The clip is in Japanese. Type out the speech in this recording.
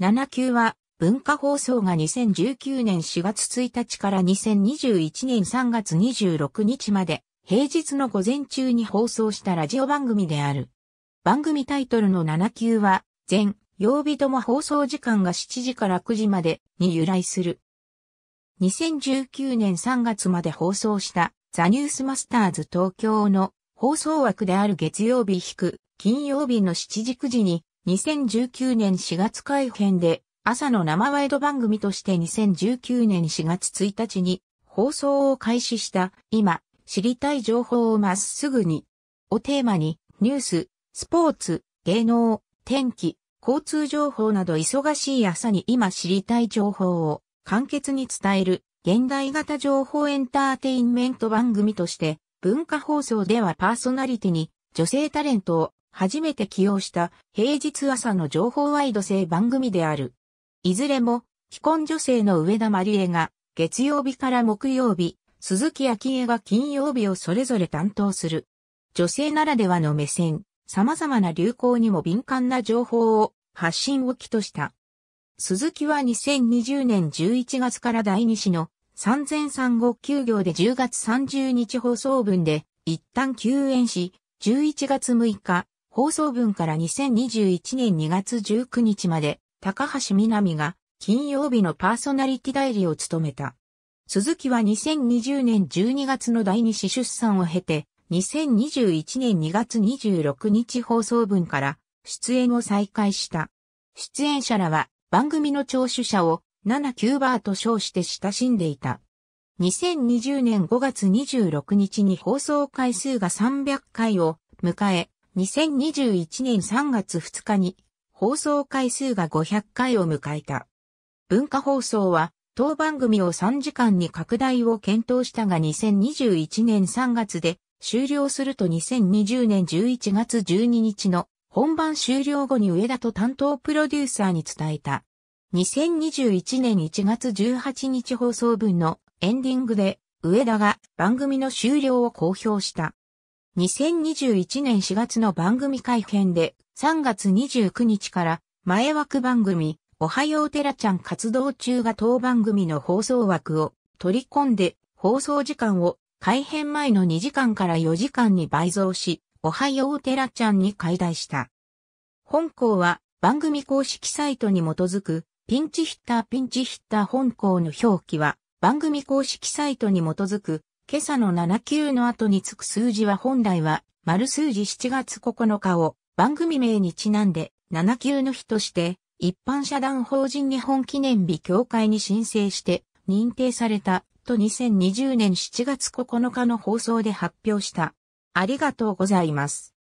7級は文化放送が2019年4月1日から2021年3月26日まで平日の午前中に放送したラジオ番組である。番組タイトルの7級は全曜日とも放送時間が7時から9時までに由来する。2019年3月まで放送したザ・ニュースマスターズ東京の放送枠である月曜日引く金曜日の7時9時に2019年4月改編で朝の生ワイド番組として2019年4月1日に放送を開始した今知りたい情報をまっすぐにをテーマにニュース、スポーツ、芸能、天気、交通情報など忙しい朝に今知りたい情報を簡潔に伝える現代型情報エンターテインメント番組として文化放送ではパーソナリティに女性タレントを初めて起用した平日朝の情報ワイド制番組である。いずれも、既婚女性の上田まりえが月曜日から木曜日、鈴木昭恵が金曜日をそれぞれ担当する。女性ならではの目線、様々な流行にも敏感な情報を発信を起とした。鈴木は2020年11月から第2子の300359行で10月30日放送分で一旦休園し、11月6日、放送分から2021年2月19日まで、高橋みなみが金曜日のパーソナリティ代理を務めた。鈴木は2020年12月の第二子出産を経て、2021年2月26日放送分から出演を再開した。出演者らは番組の聴取者を79バーと称して親しんでいた。2020年5月26日に放送回数が300回を迎え、2021年3月2日に放送回数が500回を迎えた。文化放送は当番組を3時間に拡大を検討したが2021年3月で終了すると2020年11月12日の本番終了後に上田と担当プロデューサーに伝えた。2021年1月18日放送分のエンディングで上田が番組の終了を公表した。2021年4月の番組改編で3月29日から前枠番組おはようテラちゃん活動中が当番組の放送枠を取り込んで放送時間を改編前の2時間から4時間に倍増し、おはようテラちゃんに解題した。本校は番組公式サイトに基づくピンチヒッターピンチヒッター本校の表記は番組公式サイトに基づく今朝の7級の後につく数字は本来は、丸数字7月9日を番組名にちなんで、7級の日として、一般社団法人日本記念日協会に申請して認定されたと2020年7月9日の放送で発表した。ありがとうございます。